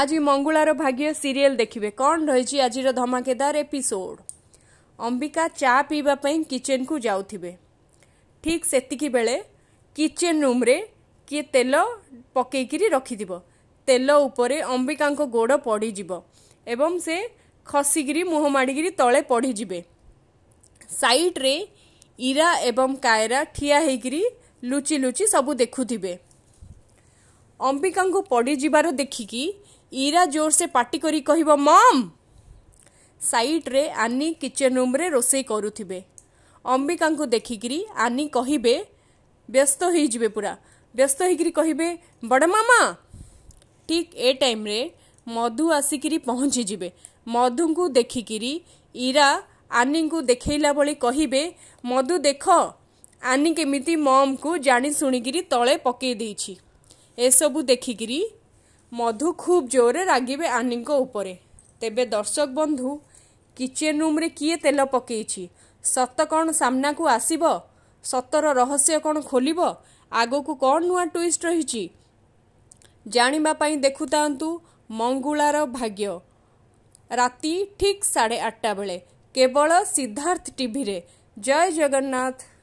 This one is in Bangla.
আজ মঙ্গলার ভাগ্য সিরিয়েল দেখবে কণ রয়েছে আজির ধমাকেদার এপিসোড অম্বিকা চা পিবা কিচেন কু যাওথিবে ঠিক সেতিকি বেড়ে কিচেন রুম্রে কি তেল পকাইকি রখিথিব তেল উপরে অম্বিকাঙ্ক গোড় পড়িযিব এবং সে খসিকি মুহ মাড়িকি তলে পড়িযিবে সাইড্রে ইরা এবং কায়রা ঠিয়া হইকি লুচি লুচি সবু দেখুথিবে অম্বিকাঙ্কু পড়িযিবার দেখিকি ଇରା ଜୋରସେ ପାଟି କରି କହିବ ମମ୍ ସାଇଟ୍ରେ ଆନି କିଚେନ୍ ରୁମ୍ରେ ରୋଷେଇ କରୁଥିବେ ଅମ୍ବିକାଙ୍କୁ ଦେଖିକିରି ଆନି କହିବେ ବ୍ୟସ୍ତ ହୋଇଯିବେ ପୁରା ବ୍ୟସ୍ତ ହୋଇକିରି କହିବେ ବଡ଼ ମାମା ଠିକ୍ ଏ ଟାଇମ୍ରେ ମଧୁ ଆସିକିରି ପହଞ୍ଚିଯିବେ ମଧୁଙ୍କୁ ଦେଖିକିରି ଇରା ଆନିଙ୍କୁ ଦେଖେଇଲା ଭଳି କହିବେ ମଧୁ ଦେଖ ଆନି କେମିତି ମମ୍କୁ ଜାଣି ଶୁଣିକିରି ତଳେ ପକେଇ ଦେଇଛି ଏସବୁ ଦେଖିକିରି ମଧୁ ଖୁବ୍ ଜୋରରେ ରାଗିବେ ଆନିଙ୍କ ଉପରେ ତେବେ ଦର୍ଶକ ବନ୍ଧୁ କିଚେନ୍ ରୁମ୍ରେ କିଏ ତେଲ ପକେଇଛି ସତ କ'ଣ ସାମ୍ନାକୁ ଆସିବ ସତର ରହସ୍ୟ କ'ଣ ଖୋଲିବ ଆଗକୁ କ'ଣ ନୂଆ ଟୁଇଷ୍ଟ ରହିଛି ଜାଣିବା ପାଇଁ ଦେଖୁଥାନ୍ତୁ ମଙ୍ଗୁଳାର ଭାଗ୍ୟ ରାତି ଠିକ୍ ସାଢ଼େ ଆଠଟା ବେଳେ କେବଳ ସିଦ୍ଧାର୍ଥ ଟିଭିରେ ଜୟ ଜଗନ୍ନାଥ